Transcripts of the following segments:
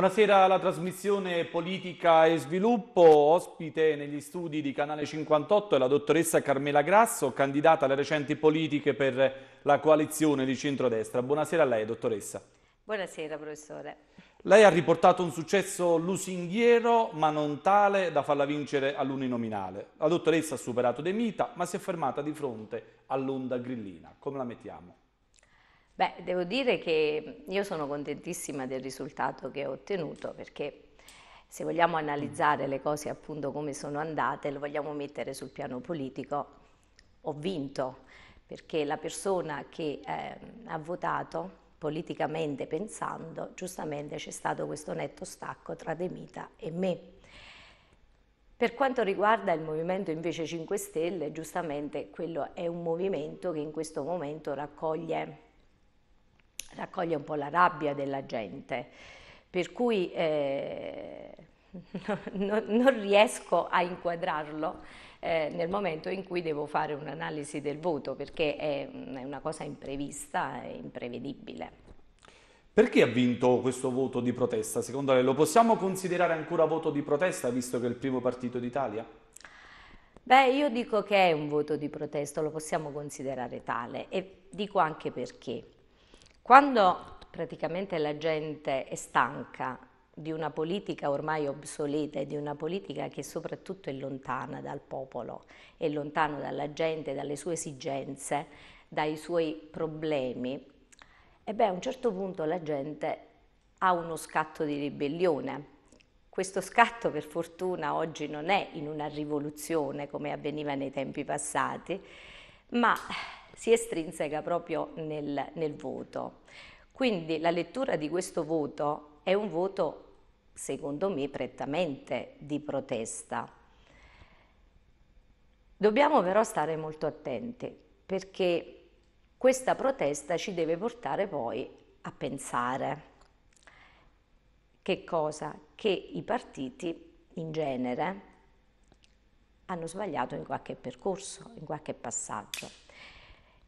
Buonasera alla trasmissione Politica e Sviluppo, ospite negli studi di Canale 58 è la dottoressa Carmela Grasso, candidata alle recenti politiche per la coalizione di centrodestra. Buonasera a lei dottoressa. Buonasera professore. Lei ha riportato un successo lusinghiero ma non tale da farla vincere all'uninominale. La dottoressa ha superato De Mita ma si è fermata di fronte all'onda grillina. Come la mettiamo? Beh, devo dire che io sono contentissima del risultato che ho ottenuto perché se vogliamo analizzare le cose appunto come sono andate, lo vogliamo mettere sul piano politico, ho vinto perché la persona che eh, ha votato politicamente pensando, giustamente c'è stato questo netto stacco tra De Mita e me. Per quanto riguarda il movimento invece 5 Stelle, giustamente quello è un movimento che in questo momento raccoglie raccoglie un po' la rabbia della gente, per cui eh, non, non riesco a inquadrarlo eh, nel momento in cui devo fare un'analisi del voto, perché è, mm, è una cosa imprevista e imprevedibile. Perché ha vinto questo voto di protesta? Secondo lei lo possiamo considerare ancora voto di protesta, visto che è il primo partito d'Italia? Beh, io dico che è un voto di protesta, lo possiamo considerare tale e dico anche perché. Quando praticamente la gente è stanca di una politica ormai obsoleta e di una politica che soprattutto è lontana dal popolo, è lontana dalla gente, dalle sue esigenze, dai suoi problemi, e beh a un certo punto la gente ha uno scatto di ribellione. Questo scatto per fortuna oggi non è in una rivoluzione come avveniva nei tempi passati, ma si estrinseca proprio nel, nel voto. Quindi la lettura di questo voto è un voto, secondo me, prettamente di protesta. Dobbiamo però stare molto attenti perché questa protesta ci deve portare poi a pensare che cosa? Che i partiti in genere hanno sbagliato in qualche percorso, in qualche passaggio.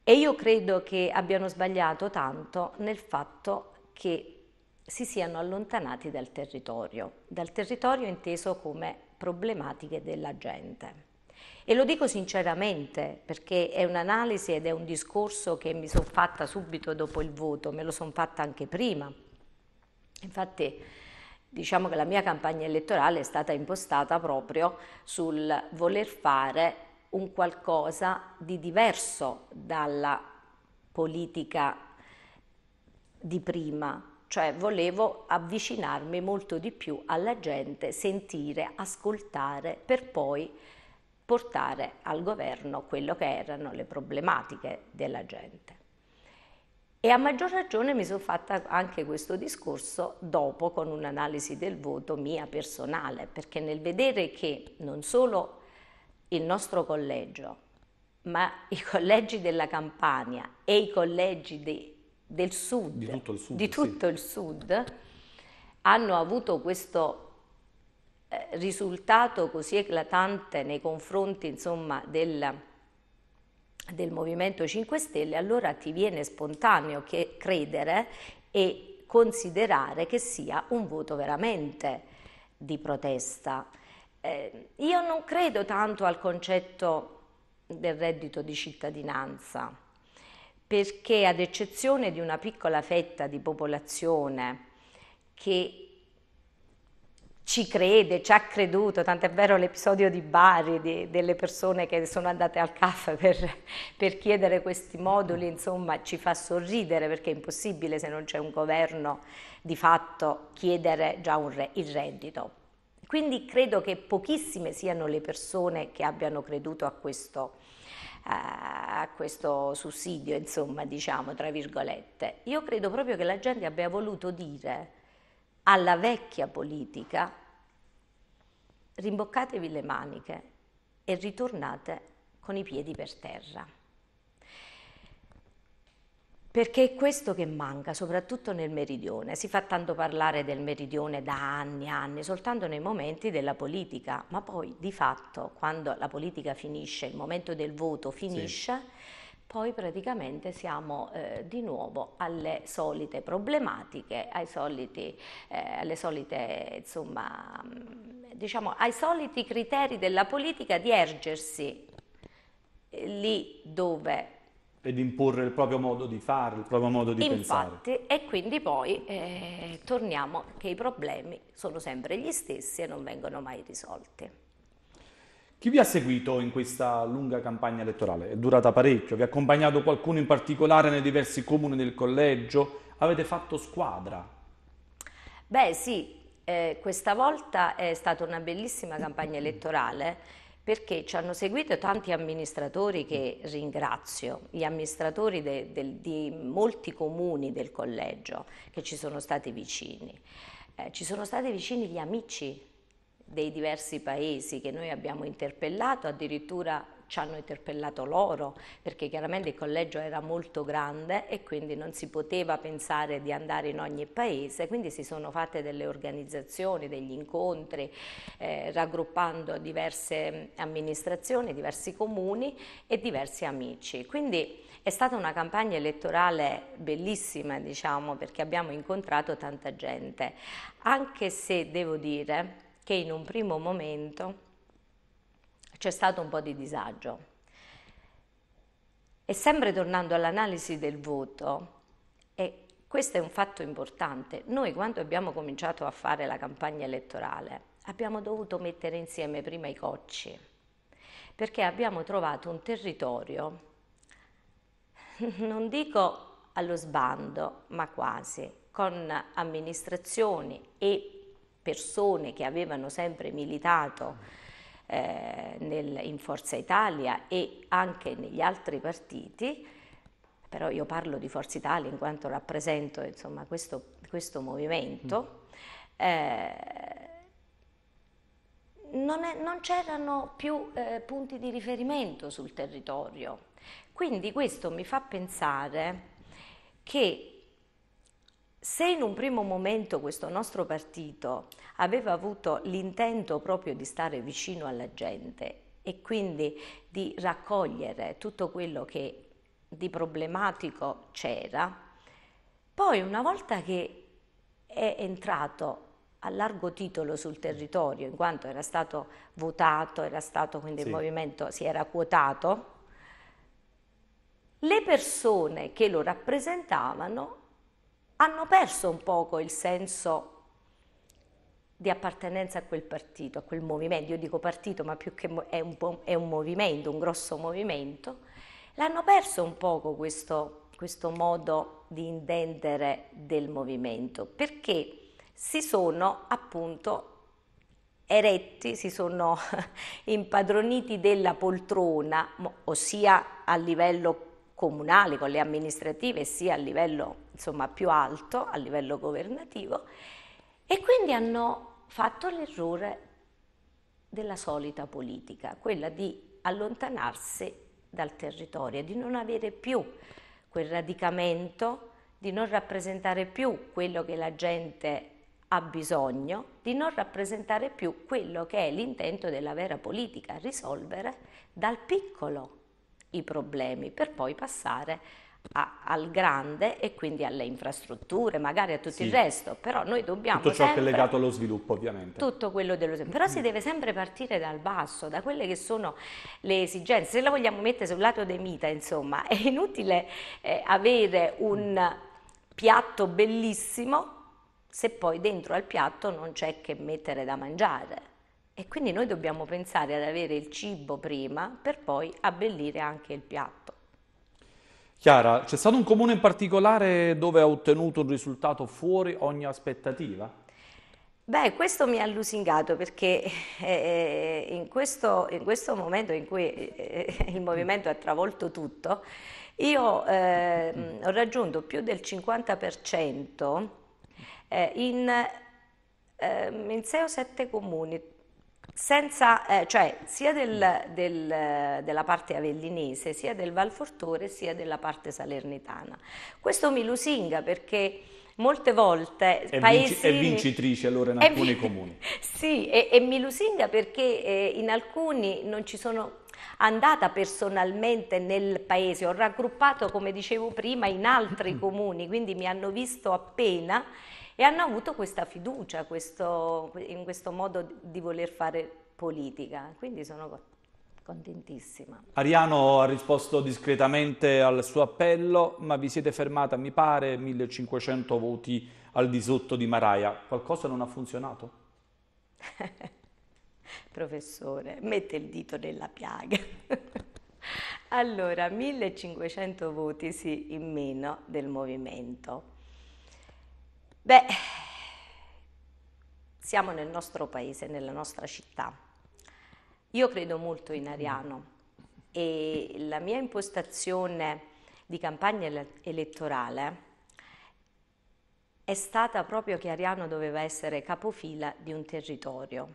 E io credo che abbiano sbagliato tanto nel fatto che si siano allontanati dal territorio, dal territorio inteso come problematiche della gente. E lo dico sinceramente perché è un'analisi ed è un discorso che mi sono fatta subito dopo il voto, me lo sono fatta anche prima. Infatti diciamo che la mia campagna elettorale è stata impostata proprio sul voler fare un qualcosa di diverso dalla politica di prima, cioè volevo avvicinarmi molto di più alla gente, sentire, ascoltare per poi portare al governo quello che erano le problematiche della gente. E a maggior ragione mi sono fatta anche questo discorso dopo con un'analisi del voto mia personale, perché nel vedere che non solo il nostro collegio, ma i collegi della Campania e i collegi de, del sud, di tutto il sud, di tutto sì. il sud hanno avuto questo eh, risultato così eclatante nei confronti insomma, del, del, Movimento 5 Stelle, allora ti viene spontaneo che, credere e considerare che sia un voto veramente di protesta. Eh, io non credo tanto al concetto del reddito di cittadinanza, perché ad eccezione di una piccola fetta di popolazione che ci crede, ci ha creduto, tant'è vero l'episodio di Bari, di, delle persone che sono andate al CAF per, per, chiedere questi moduli, insomma ci fa sorridere perché è impossibile se non c'è un governo di fatto chiedere già re, il reddito. Quindi credo che pochissime siano le persone che abbiano creduto a questo, eh, a questo sussidio, insomma, diciamo, tra virgolette. Io credo proprio che la gente abbia voluto dire alla vecchia politica rimboccatevi le maniche e ritornate con i piedi per terra perché è questo che manca, soprattutto nel meridione. Si fa tanto parlare del meridione da anni e anni, soltanto nei momenti della politica, ma poi di fatto quando la politica finisce, il momento del voto finisce, sì. poi praticamente siamo eh, di nuovo alle solite problematiche, soliti, eh, solite, insomma, mm, diciamo, ai soliti criteri della politica di ergersi eh, lì dove ed imporre il proprio modo di fare, il proprio modo di Infatti, pensare. E quindi poi eh, torniamo che i problemi sono sempre gli stessi e non vengono mai risolti. Chi vi ha seguito in questa lunga campagna elettorale? È durata parecchio, vi ha accompagnato qualcuno in particolare nei diversi comuni del collegio? Avete fatto squadra? Beh sì, eh, questa volta è stata una bellissima campagna elettorale perché ci hanno seguito tanti amministratori che ringrazio, gli amministratori de, de, di molti comuni del collegio che ci sono stati vicini. Eh, ci sono stati vicini gli amici dei diversi paesi che noi abbiamo interpellato, addirittura ci hanno interpellato loro perché chiaramente il collegio era molto grande e quindi non si poteva pensare di andare in ogni paese, quindi si sono fatte delle organizzazioni, degli incontri, eh, raggruppando diverse amministrazioni, diversi comuni e diversi amici. Quindi è stata una campagna elettorale bellissima, diciamo, perché abbiamo incontrato tanta gente, anche se devo dire che in un primo momento c'è stato un po' di disagio. E sempre tornando all'analisi del voto, e questo è un fatto importante, noi quando abbiamo cominciato a fare la campagna elettorale abbiamo dovuto mettere insieme prima i cocci, perché abbiamo trovato un territorio, non dico allo sbando, ma quasi, con amministrazioni e persone che avevano sempre militato eh, nel, in Forza Italia e anche negli altri partiti, però io parlo di Forza Italia in quanto rappresento insomma, questo, questo, movimento, mm. eh, non, è, non, c'erano più eh, punti di riferimento sul territorio. Quindi questo mi fa pensare che se in un primo momento questo nostro partito aveva avuto l'intento proprio di stare vicino alla gente e quindi di raccogliere tutto quello che di problematico c'era, poi una volta che è entrato a largo titolo sul territorio, in quanto era stato votato, era stato quindi sì. il movimento si era quotato, le persone che lo rappresentavano hanno perso un poco il senso di appartenenza a quel partito, a quel movimento, io dico partito ma più che è un, è un movimento, un grosso movimento, l'hanno perso un poco questo, questo modo di intendere del movimento, perché si sono appunto eretti, si sono impadroniti della poltrona, ossia a livello comunale, con le amministrative, sia a livello insomma, più alto a livello governativo e quindi hanno fatto l'errore della solita politica, quella di allontanarsi dal territorio, di non avere più quel radicamento, di non rappresentare più quello che la gente ha bisogno, di non rappresentare più quello che è l'intento della vera politica, risolvere dal piccolo i problemi per poi passare a, al grande e quindi alle infrastrutture, magari a tutto sì. il resto, però noi dobbiamo Tutto ciò sempre, che è legato allo sviluppo ovviamente. Tutto quello dello sviluppo, però si mm. deve sempre partire dal basso, da quelle che sono le esigenze, se la vogliamo mettere sul lato dei mita insomma è inutile eh, avere un mm. piatto bellissimo se poi dentro al piatto non c'è che mettere da mangiare. E quindi noi dobbiamo pensare ad avere il cibo prima per poi abbellire anche il piatto. Chiara, c'è stato un comune in particolare dove ha ottenuto un risultato fuori ogni aspettativa? Beh, questo mi ha lusingato perché eh, eh in, questo, in, questo, momento in cui eh, il movimento ha travolto tutto, io eh, ho raggiunto più del 50% eh, in, ehm, in 6 o 7 comuni, senza, eh, cioè sia del, del, della parte avellinese, sia del Valfortore, sia della parte salernitana. Questo mi lusinga perché molte volte è paesi... Vinci, è vincitrice allora in alcuni vin... comuni. Sì, e, e, mi lusinga perché eh, in alcuni non ci sono andata personalmente nel paese, ho raggruppato come dicevo prima in altri comuni, quindi mi hanno visto appena e hanno avuto questa fiducia questo, in questo modo di voler fare politica. Quindi sono contentissima. Ariano ha risposto discretamente al suo appello, ma vi siete fermata, mi pare, 1500 voti al di sotto di Maraia. Qualcosa non ha funzionato? Professore, mette il dito nella piaga. allora, 1500 voti sì in meno del movimento. Beh, siamo nel nostro paese, nella nostra città. Io credo molto in Ariano e la mia impostazione di campagna elettorale è stata proprio che Ariano doveva essere capofila di un territorio.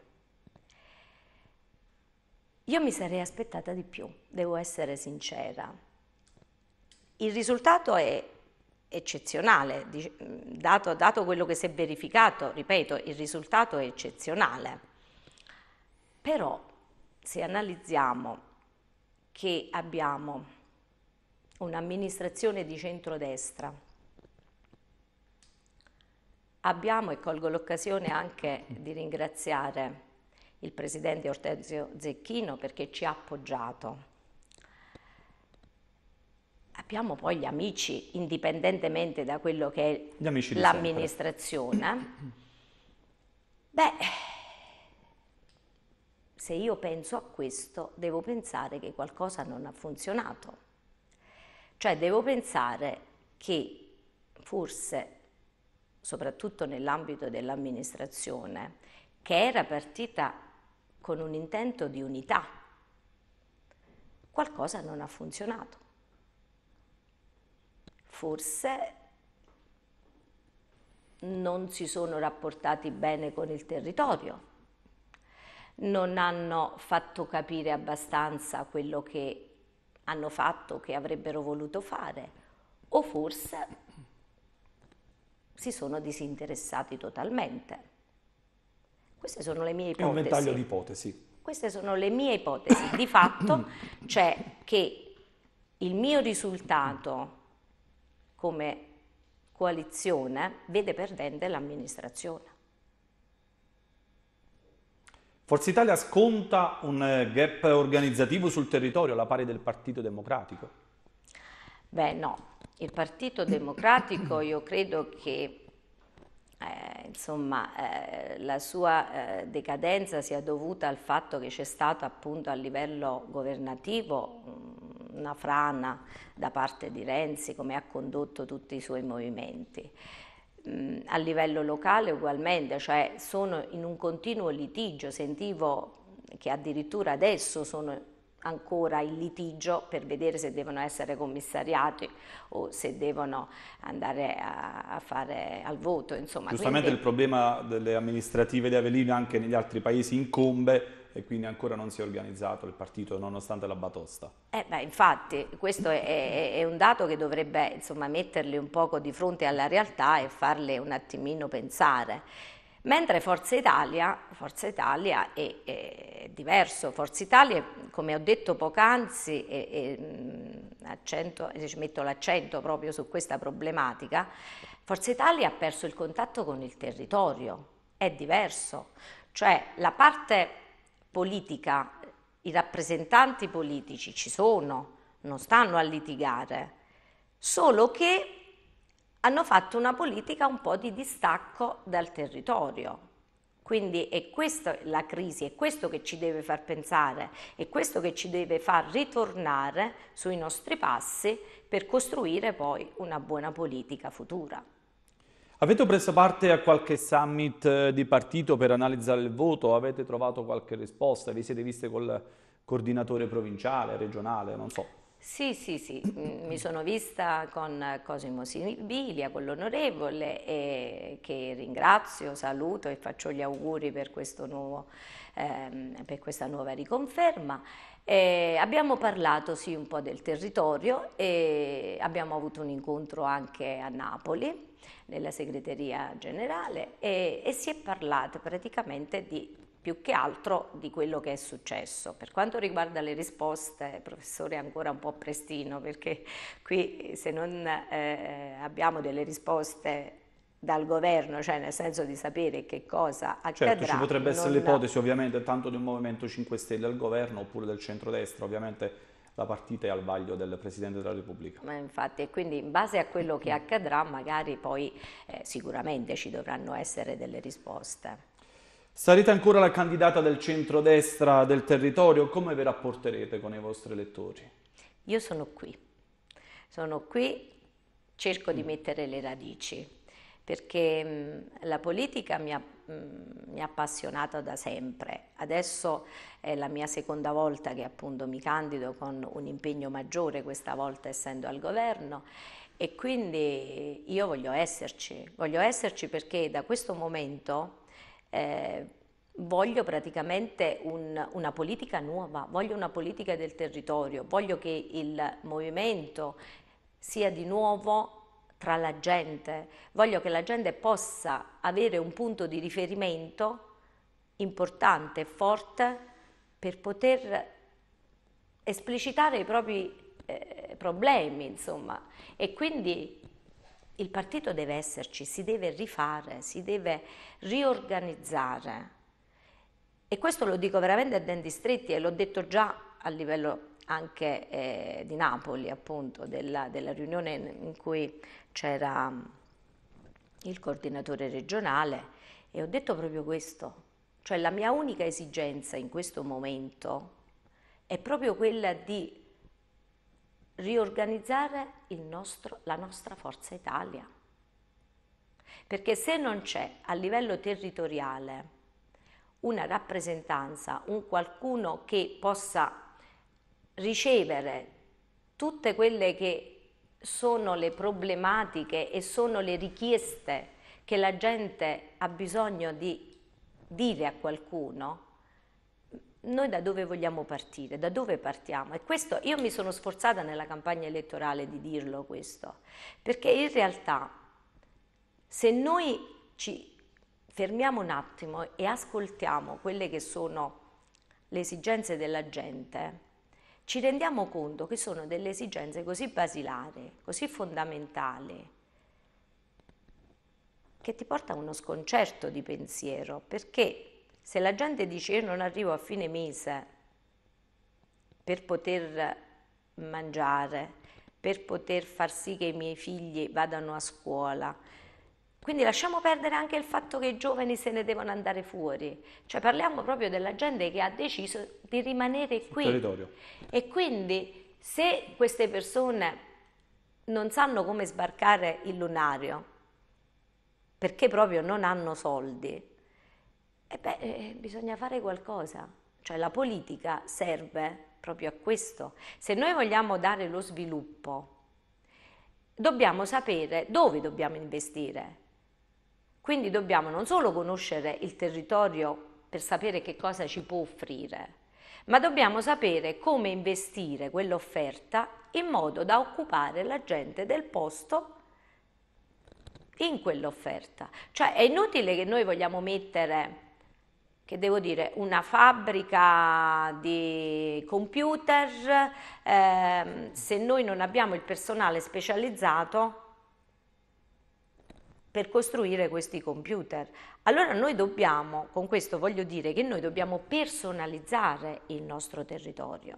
Io mi sarei aspettata di più, devo essere sincera. Il risultato è eccezionale, dato, dato quello che si è verificato, ripeto, il risultato è eccezionale. Però se analizziamo che abbiamo un'amministrazione di centrodestra, abbiamo e colgo l'occasione anche di ringraziare il presidente Ortesio Zecchino perché ci ha appoggiato abbiamo poi gli amici, indipendentemente da quello che è l'amministrazione. Beh, se io penso a questo, devo pensare che qualcosa non ha funzionato. Cioè devo pensare che forse, soprattutto nell'ambito dell'amministrazione, che era partita con un intento di unità, qualcosa non ha funzionato forse non si sono rapportati bene con il territorio, non hanno fatto capire abbastanza quello che hanno fatto, che avrebbero voluto fare, o forse si sono disinteressati totalmente. Queste sono le mie ipotesi. È un ventaglio di ipotesi. Queste sono le mie ipotesi. Di fatto c'è cioè che il mio risultato come coalizione vede perdente l'amministrazione. Forza Italia sconta un eh, gap organizzativo sul territorio alla pari del Partito Democratico? Beh no, il Partito Democratico io credo che eh, insomma, eh, la sua eh, decadenza sia dovuta al fatto che c'è stato appunto a livello governativo mh, mm, una frana da parte di Renzi come ha condotto tutti i suoi movimenti. Mm, a livello locale ugualmente, cioè sono in un continuo litigio, sentivo che addirittura adesso sono ancora in litigio per vedere se devono essere commissariati o se devono andare a, a fare al voto. Insomma. Giustamente Quindi... il problema delle amministrative di Avellino anche negli altri paesi incombe e quindi ancora non si è organizzato il partito nonostante la batosta. Eh beh, infatti questo è, è, un dato che dovrebbe insomma, metterli un poco di fronte alla realtà e farle un attimino pensare. Mentre Forza Italia, Forza Italia è, è, diverso, Forza Italia, come ho detto poc'anzi, mm, e eh, metto l'accento proprio su questa problematica, Forza Italia ha perso il contatto con il territorio, è diverso, cioè la parte politica i rappresentanti politici ci sono, non stanno a litigare, solo che hanno fatto una politica un po' di distacco dal territorio. Quindi è questa la crisi, è questo che ci deve far pensare, è questo che ci deve far ritornare sui nostri passi per costruire poi una buona politica futura. Avete preso parte a qualche summit eh, di partito per analizzare il voto? Avete trovato qualche risposta? Vi siete viste col coordinatore provinciale, regionale, non so? Sì, sì, sì, mm, mi sono vista con Cosimo Sibilia, con l'onorevole, che ringrazio, saluto e faccio gli auguri per, nuovo, ehm, per questa nuova riconferma. Eh, abbiamo parlato sì un po' del territorio e abbiamo avuto un incontro anche a Napoli nella segreteria generale e, e si è parlato praticamente di più che altro di quello che è successo. Per quanto riguarda le risposte, professore, è ancora un po' prestino perché qui se non eh, abbiamo delle risposte dal governo, cioè nel senso di sapere che cosa accadrà. Certo, ci potrebbe essere l'ipotesi ovviamente tanto di un Movimento 5 Stelle al governo oppure del centrodestra, ovviamente la partita è al vaglio del Presidente della Repubblica. Ma infatti, e quindi in base a quello che mm. accadrà, magari poi eh, sicuramente ci dovranno essere delle risposte. Sarete ancora la candidata del centrodestra del territorio, come vi rapporterete con i vostri elettori? Io sono qui, sono qui, cerco di mm. mettere le radici, perché mh, mm, la politica mi ha Mm, mi ha appassionata da sempre. Adesso è la mia seconda volta che appunto mi candido con un impegno maggiore, questa volta essendo al governo e quindi io voglio esserci, voglio esserci perché da questo momento eh, voglio praticamente un, una politica nuova, voglio una politica del territorio, voglio che il movimento sia di nuovo tra la gente, voglio che la gente possa avere un punto di riferimento importante, forte, per poter esplicitare i propri eh, problemi, insomma. E quindi il partito deve esserci, si deve rifare, si deve riorganizzare. E questo lo dico veramente a denti stretti e l'ho detto già a livello anche eh, di Napoli, appunto, della, della riunione in cui c'era mm, il coordinatore regionale e ho detto proprio questo, cioè la mia unica esigenza in questo momento è proprio quella di riorganizzare nostro, la nostra forza Italia. Perché se non c'è a livello territoriale una rappresentanza, un qualcuno che possa ricevere tutte quelle che sono le problematiche e sono le richieste che la gente ha bisogno di dire a qualcuno, noi da dove vogliamo partire, da dove partiamo? E questo io mi sono sforzata nella campagna elettorale di dirlo questo, perché in realtà se noi ci fermiamo un attimo e ascoltiamo quelle che sono le esigenze della gente, ci rendiamo conto che sono delle esigenze così basilari, così fondamentali, che ti porta a uno sconcerto di pensiero, perché se la gente dice io non arrivo a fine mese per poter mangiare, per poter far sì che i miei figli vadano a scuola, quindi lasciamo perdere anche il fatto che i giovani se ne devono andare fuori, cioè parliamo proprio della gente che ha deciso di rimanere Sul qui. Territorio. E quindi se queste persone non sanno come sbarcare il lunario, perché proprio non hanno soldi, e beh, eh, bisogna fare qualcosa, cioè la politica serve proprio a questo. Se noi vogliamo dare lo sviluppo, dobbiamo sapere dove dobbiamo investire quindi dobbiamo non solo conoscere il territorio per sapere che cosa ci può offrire, ma dobbiamo sapere come investire quell'offerta in modo da occupare la gente del posto in quell'offerta. Cioè è inutile che noi vogliamo mettere, che devo dire, una fabbrica di computer eh, se noi non abbiamo il personale specializzato per costruire questi computer. Allora noi dobbiamo, con questo voglio dire che noi dobbiamo personalizzare il nostro territorio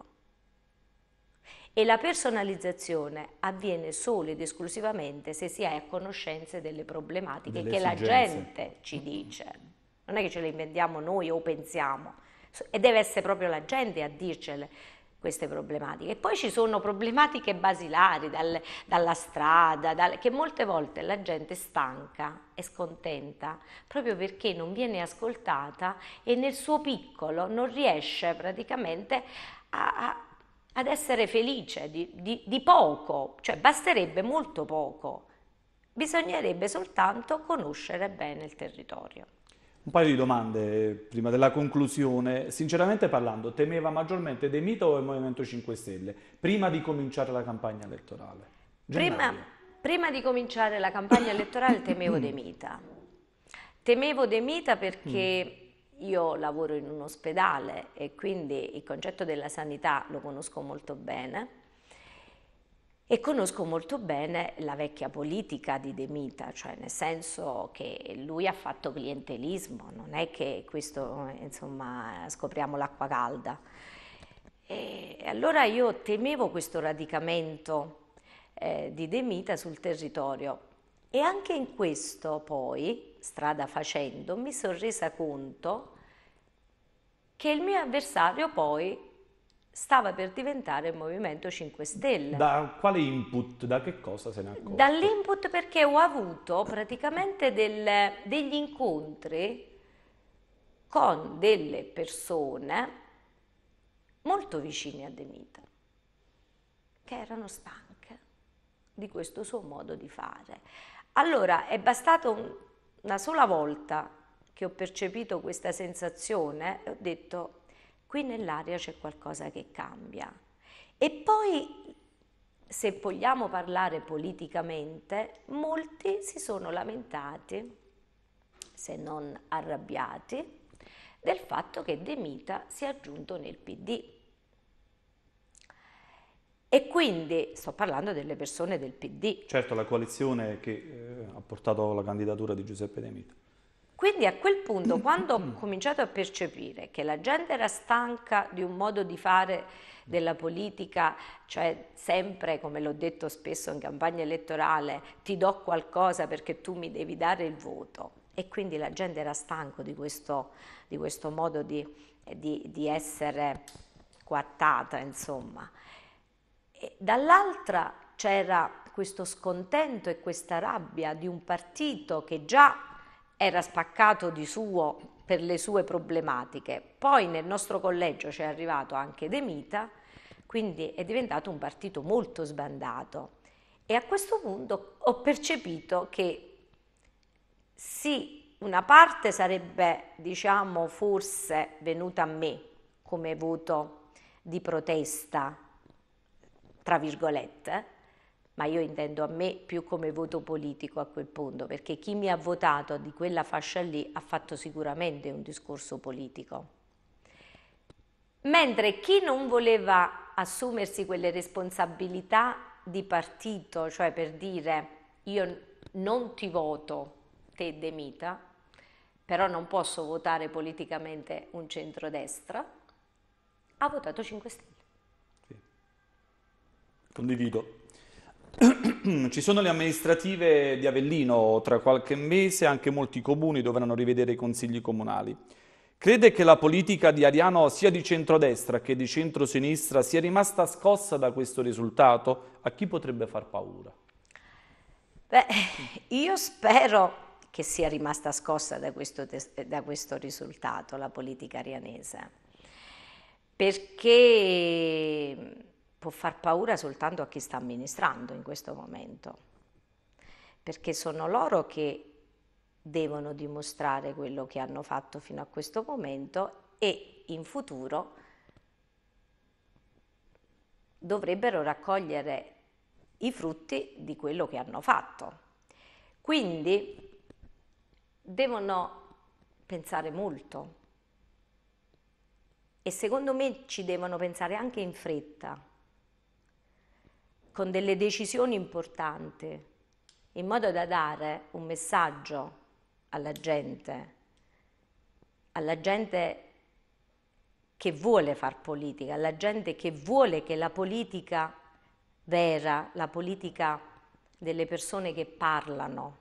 e la personalizzazione avviene solo ed esclusivamente se si è a conoscenza delle problematiche delle che esigenze. la gente ci dice. Non è che ce le inventiamo noi o pensiamo, e deve essere proprio la gente a dircele queste problematiche. poi ci sono problematiche basilari dal, dalla strada, dal, che molte volte la gente è stanca e scontenta proprio perché non viene ascoltata e nel suo piccolo non riesce praticamente a, a, ad essere felice di, di, di poco, cioè basterebbe molto poco, bisognerebbe soltanto conoscere bene il territorio. Un paio di domande eh, prima della conclusione. Sinceramente parlando, temeva maggiormente De Mita o il Movimento 5 Stelle prima di cominciare la campagna elettorale? Prima, prima, di cominciare la campagna elettorale temevo De Mita. Temevo De Mita perché... Mm. Io lavoro in un ospedale e quindi il concetto della sanità lo conosco molto bene e conosco molto bene la vecchia politica di De Mita, cioè nel senso che lui ha fatto clientelismo, non è che questo, insomma, scopriamo l'acqua calda. E allora io temevo questo radicamento eh, di De Mita sul territorio e anche in questo poi, strada facendo, mi sono resa conto che il mio avversario poi stava per diventare il Movimento 5 Stelle. Da quale input, da che cosa se ne accorge? Dall'input perché ho avuto praticamente del, degli incontri con delle persone molto vicine a De Mita, che erano stanche di questo suo modo di fare. Allora, è bastata un, una sola volta che ho percepito questa sensazione e ho detto qui nell'aria c'è qualcosa che cambia. E poi, se vogliamo parlare politicamente, molti si sono lamentati, se non arrabbiati, del fatto che De Mita sia giunto nel PD. E quindi sto parlando delle persone del PD. Certo, la coalizione che eh, ha portato la candidatura di Giuseppe De Mita. Quindi a quel punto, mm, quando ho mm, mm. cominciato a percepire che la gente era stanca di un modo di fare della politica, cioè sempre, come l'ho detto spesso in campagna elettorale, ti do qualcosa perché tu mi devi dare il voto. E quindi la gente era stanca di questo, di questo modo di, eh, di, di essere quattata, insomma. E dall'altra c'era questo scontento e questa rabbia di un partito che già era spaccato di suo per le sue problematiche. Poi nel nostro collegio c'è arrivato anche De Mita, quindi è diventato un partito molto sbandato. E a questo punto ho percepito che sì, una parte sarebbe, diciamo, forse venuta a me come voto di protesta, tra virgolette, ma io intendo a me più come voto politico a quel punto, perché chi mi ha votato di quella fascia lì ha fatto sicuramente un discorso politico. Mentre chi non voleva assumersi quelle responsabilità di partito, cioè per dire io non ti voto, te Demita, però non posso votare politicamente un centrodestra, ha votato 5 Stelle. Sì. Condivido. Ci sono le amministrative di Avellino, tra qualche mese anche molti comuni dovranno rivedere i consigli comunali. Crede che la politica di Ariano sia di centrodestra che di centrosinistra sia rimasta scossa da questo risultato? A chi potrebbe far paura? Beh, io spero che sia rimasta scossa da questo, da questo risultato la politica arianese, perché può far paura soltanto a chi sta amministrando in questo momento, perché sono loro che devono dimostrare quello che hanno fatto fino a questo momento e in futuro dovrebbero raccogliere i frutti di quello che hanno fatto. Quindi devono pensare molto e secondo me ci devono pensare anche in fretta con delle decisioni importanti, in modo da dare un messaggio alla gente, alla gente che vuole far politica, alla gente che vuole che la politica vera, la politica delle persone che parlano,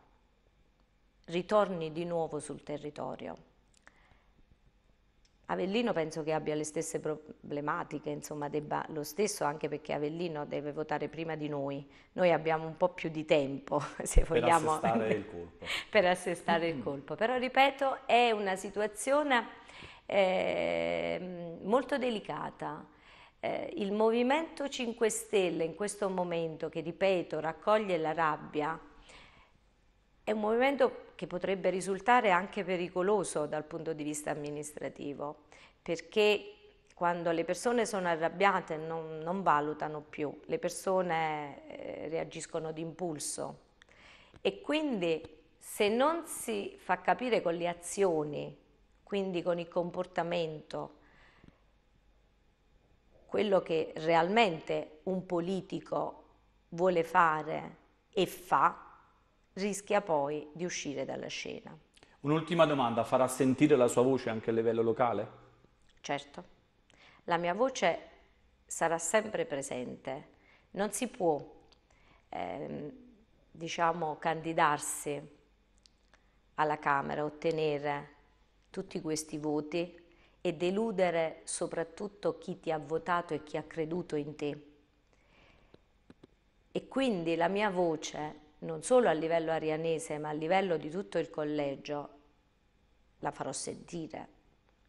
ritorni di nuovo sul territorio. Avellino penso che abbia le stesse problematiche, insomma debba lo stesso, anche perché Avellino deve votare prima di noi. Noi abbiamo un po' più di tempo, se per vogliamo. Assestare il colpo. per assestare il colpo. Però ripeto, è una situazione eh, molto delicata. Eh, il Movimento 5 Stelle in questo momento, che ripeto, raccoglie la rabbia, è un movimento che potrebbe risultare anche pericoloso dal punto di vista amministrativo, perché quando le persone sono arrabbiate non, non valutano più, le persone eh, reagiscono d'impulso e quindi se non si fa capire con le azioni, quindi con il comportamento, quello che realmente un politico vuole fare e fa, rischia poi di uscire dalla scena. Un'ultima domanda, farà sentire la sua voce anche a livello locale? Certo, la mia voce sarà sempre presente, non si può ehm, diciamo, candidarsi alla Camera, ottenere tutti questi voti e deludere soprattutto chi ti ha votato e chi ha creduto in te. E quindi la mia voce non solo a livello arianese, ma a livello di tutto il collegio, la farò sentire.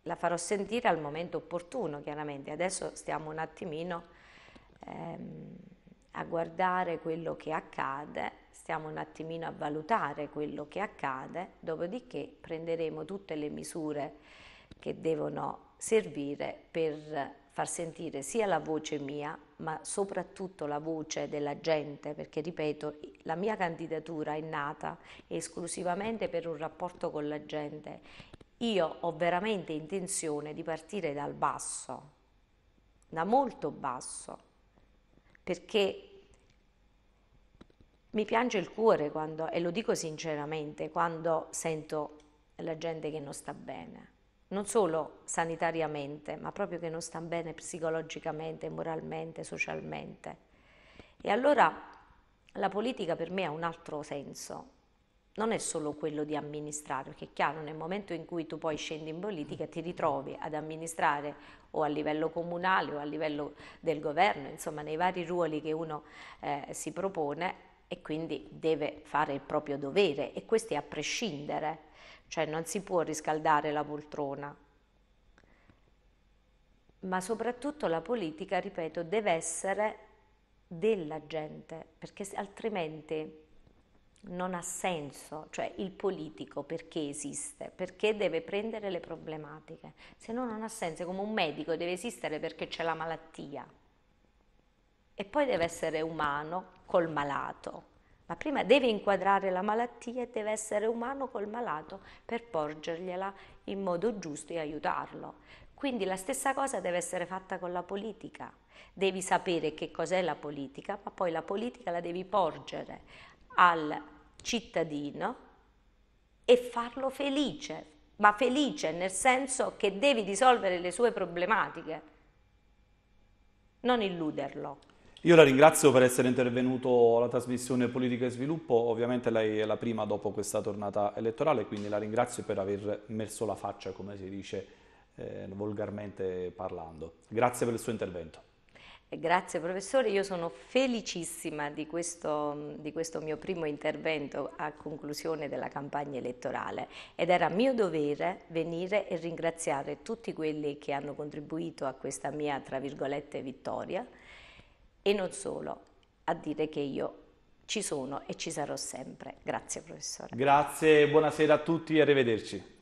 La farò sentire al momento opportuno, chiaramente. Adesso stiamo un attimino ehm, a guardare quello che accade, stiamo un attimino a valutare quello che accade, dopodiché prenderemo tutte le misure che devono servire per far sentire sia la voce mia ma soprattutto la voce della gente, perché ripeto, la mia candidatura è nata esclusivamente per un rapporto con la gente. Io ho veramente intenzione di partire dal basso, da molto basso, perché mi piange il cuore quando, e lo dico sinceramente, quando sento la gente che non sta bene non solo sanitariamente, ma proprio che non stanno bene psicologicamente, moralmente, socialmente. E allora la politica per me ha un altro senso, non è solo quello di amministrare, perché è chiaro, nel momento in cui tu poi scendi in politica ti ritrovi ad amministrare o a livello comunale o a livello del governo, insomma nei vari ruoli che uno eh, si propone e quindi deve fare il proprio dovere e questo è a prescindere cioè non si può riscaldare la poltrona. Ma soprattutto la politica, ripeto, deve essere della gente, perché altrimenti non ha senso, cioè il politico perché esiste, perché deve prendere le problematiche, se no non ha senso, come un medico deve esistere perché c'è la malattia e poi deve essere umano col malato ma prima deve inquadrare la malattia e deve essere umano col malato per porgergliela in modo giusto e aiutarlo. Quindi la stessa cosa deve essere fatta con la politica. Devi sapere che cos'è la politica, ma poi la politica la devi porgere al cittadino e farlo felice, ma felice nel senso che devi risolvere le sue problematiche, non illuderlo. Io la ringrazio per essere intervenuto alla trasmissione Politica e Sviluppo, ovviamente lei è la prima dopo questa tornata elettorale, quindi la ringrazio per aver messo la faccia, come si dice eh, volgarmente parlando. Grazie per il suo intervento. Grazie professore, io sono felicissima di questo, di questo, mio primo intervento a conclusione della campagna elettorale ed era mio dovere venire e ringraziare tutti quelli che hanno contribuito a questa mia, tra virgolette, vittoria e non solo, a dire che io ci sono e ci sarò sempre. Grazie professore. Grazie, buonasera a tutti e arrivederci.